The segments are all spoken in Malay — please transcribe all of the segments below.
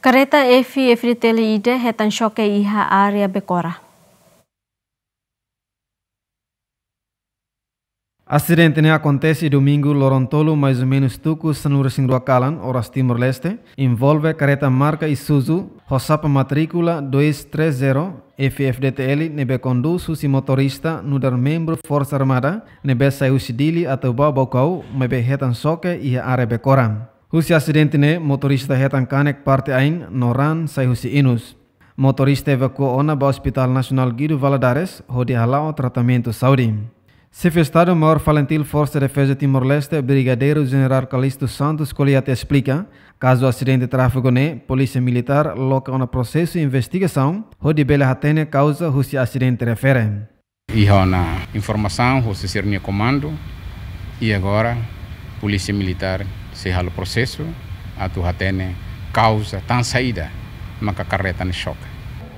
Kereta Efi Efri Teli Ide hetan syoke iha area bekora. Acidente ne acontece domingo Lorontolo, mais ou menos tuku senura sing ruakalan, oras timor leste, envolve careta marca Isuzu, Rosapa matrícula 230 FFDTL nebe condu susi motorista nudar membro Força Armada nebe saiu sidili atau bau bau kau mebe hetan soke iha are bekoran. Husi acidente motorista hetan kanek parte ain noran sai husi inus. Motorista evacuou ona ba Hospital Nacional Guido Valadares, onde halao tratamento saúde. Chefe Estado Maior Falentil Força de Defesa Timor-Leste, Brigadeiro General Calixto Santos Coliate explica, caso acidente de tráfego ne, Polícia Militar loca um processo de investigação, onde bela hatene causa husi acidente refere. E na informação, husi ser comando, e agora Polícia Militar si halo proseso atu hatene causa tan tá saída maka carreta ni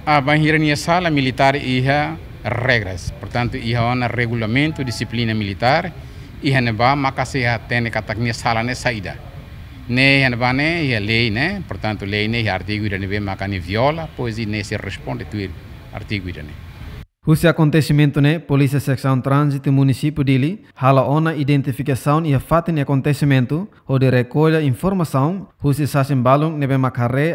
A banhirania sala militar ia regras, portanto ia ona regulamento disciplina militar iha neba maka se hatene kataknia sala ne saída. Ne neba ne lei né portanto lei ne iha artigo irane be maka ne viola, pois ne se responde tuir artigo irane. Husi acontecimento ne Polícia Seção Trânsito e Município dili, hala ona identificação e fatin acontecimento ou de recolha informação husi sasim balung ne bem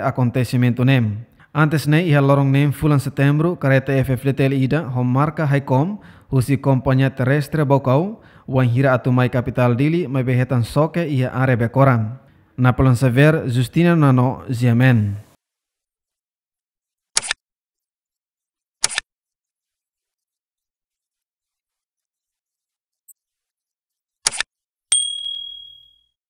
acontecimento ne. Antes ne ia lorong ne fulan setembro kareta FF Letel Ida hom marka Haikom husi Companhia Terrestre Bokau wan hira atu mai capital dili mai behetan soke ia arebe koran. Na plan sever Justina Nano Ziamen.